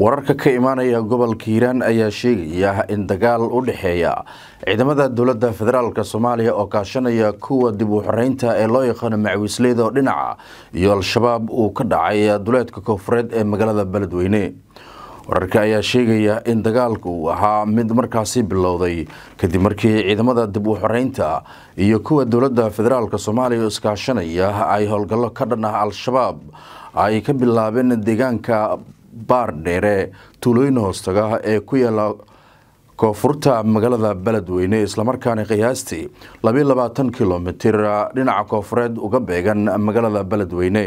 wararka ka imaanaya gobolka iiraan ayaa sheegaya in dagaal u dhexeeya ciidamada dowladda federaalk soomaaliya oo kaashanaya kuwa dib uxoreynta ee loo yaqaano macawisleyda oo dhinaca iyo al-shabaab uu ka dhacay duleedka koonfureed ee magaalada beledweyne wararka ayaa sheegaya in dagaalka uu ahaa mid markaasi bilowday kadib markii ciidamada dib uxoreynta iyo kuwa dowladda federaalk soomaaliya oo iskaashanaya ay howlgallo ka dhan ah al-shabaab ay ka bilaabeen deegaanka baar dheere tuulooyina hoostaga ee ku yaala koonfurta magaalada beledweyne islamarkaana qiyaastii labayo labaatan kilomitir dhinaca koonfureed uga beegan magaalada beledweyne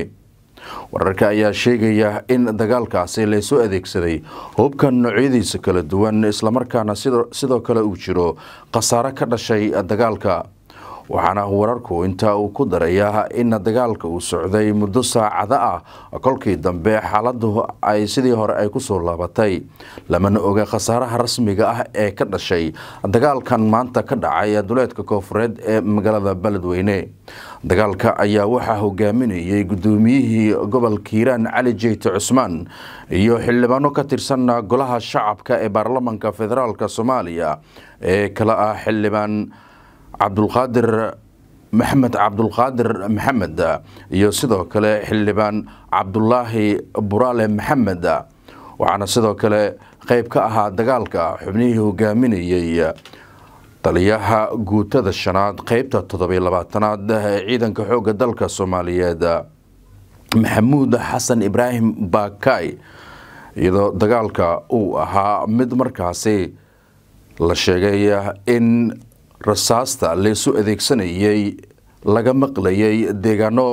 wararka ayaa sheegaya in dagaalkaasi laysoo adeegsaday hubkan noocyadiisa kala duwan islamarkaana sidoo kale uu jiro khasaare ka dhashay dagaalka waxaana wararku intaa uu ku darayaa in dagaalka uu socday muddo saacada ah kolkii dambe xaaladu ay sidii hore ay kusoo laabatay lamana oga khasaaraha rasmiga ah ee ka dhashay dagaalkan maanta ka dhacay duleedka koonfureed ee magaalada beledweyne dagaalka ayaa waxaa hogaaminayay gudoomiyihii gobolka iiraan cali jeyte cusmaan iyo xildhibaano ka tirsan golaha shacabka ee baarlamanka federaalk soomaaliya ee kale ah xildhibaan cabdulqaadir maxamed cabdulqaadir maxamed iyo sidoo kale xildhibaan cabdulaahi buraale maxamed waxaana sidoo kale qeyb ka ahaa dagaalka xubnihii hogaaminayey taliyaha guutada shanaad qeybta toddobiy labaatanaad ee ciidanka xoogga dalka soomaaliyeed maxamuud xasan ibraahim baakay iyadoo dagaalka uu ahaa mid markaasi la sheegay in rasaasta laysu adeegsanayay laga maqlayay deegaano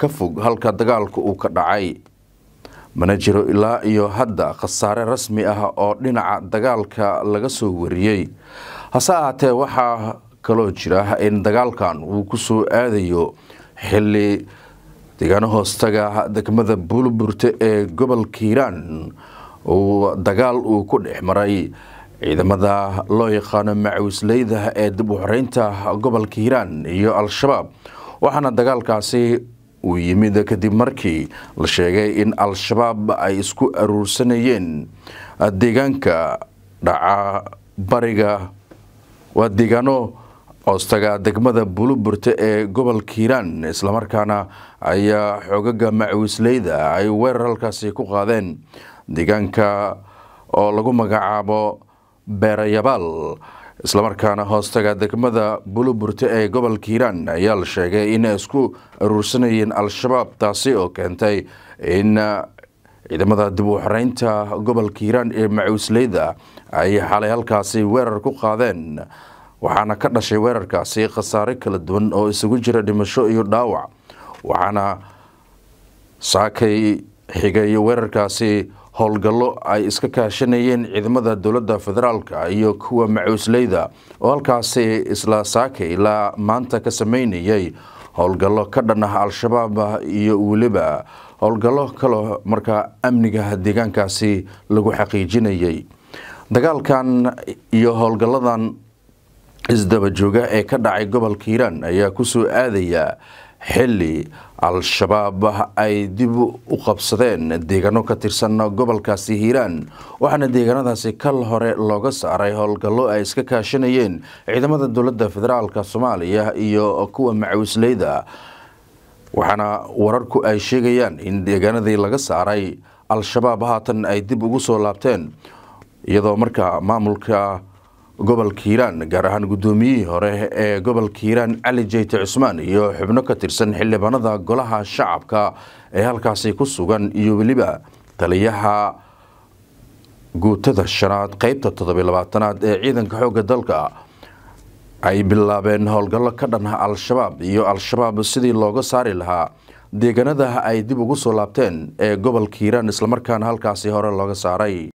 ka fog halka dagaalku uu ka dhacay mana jiro ilaa iyo hadda khasaare rasmi ah oo dhinaca dagaalka laga soo wariyey hase ahaatee waxaa kaloo jira in dagaalkan uu kusoo aadayo xilli deegaano hoostaga degmada buuluburte ee gobolka hiiraan dagaal uu ku dhex maray ciidamada loo yaqaano macawisleyda ee dib u xoreynta gobolka hiiraan iyo al-shabaab waxaana dagaalkaasi uu yimid kadib markii la sheegay in al-shabaab ay isku aruursanayeen deegaanka dhaca bariga waa deegaano oostaga degmada buluburta ee gobolka hiiraan islamarkaana ayaa xoogaga macawisleyda ay weerar halkaasi ku qaadeen deegaanka oo lagu magacaabo beerayabaal islamarkaana hoostaga degmada buluburte ee gobolka iiraan ayaa la sheegay inay isku aruursanayeen al-shabaab taasi oo keentay in uh, ciidamada dib uxoreynta gobolka iiraan ee macuusleyda ay xalay halkaasi weerar ku qaadeen waxaana ka dhashay weerarkaasi khasaare kala duwan oo isugu jira dhimasho iyo dhaawac waxaana saakay xigay weerarkaasi howlgallo ay iska kaashanayeen ciidamada dowladda federaalka iyo kuwa macuusleyda oo halkaasi isla saaka ilaa maanta ka sameynayay howlgallo ka dhan ah al-shabaab iyo weliba howlgallo kalo markaa amniga deegaankaasi lagu xaqiijinayay dagaalkan iyo howlgalladan isdaba jooga ee ka dhacay gobolka hiiraan ayaa kusoo aadaya xili al-shabaab ay dib u qabsadeen deegaano ka tirsan gobolkaasi hiiraan waxaana deegaanadaasi kal hore looga saaray howlgallo ay iska kaashanayeen ciidamada dowladda federaalk soomaaliya iyo kuwa macawisleyda waxaana wararku ay sheegayaan in deegaanadii laga saaray al-shabaab haatan ay dib ugu soo laabteen iyadoo markaa maamulka gobolka iiraan gaar ahaan guddoomiyihii hore ee gobolka iiraan cali jeyte cusmaan iyo xubno ka tirsan xildhibaanada golaha shacabka ee halkaasi ku sugan iyo weliba taliyaha guutada shanaad qeybta labaatanaad ee ciidanka xoogga dalka ay bilaabeen howlgallo ka dhan ah al-shabaab iyo al-shabaab sidii looga saari lahaa deegaanadaha ay dib ugu soo laabteen ee gobolka iiraan islamarkaana halkaasi hore looga saaray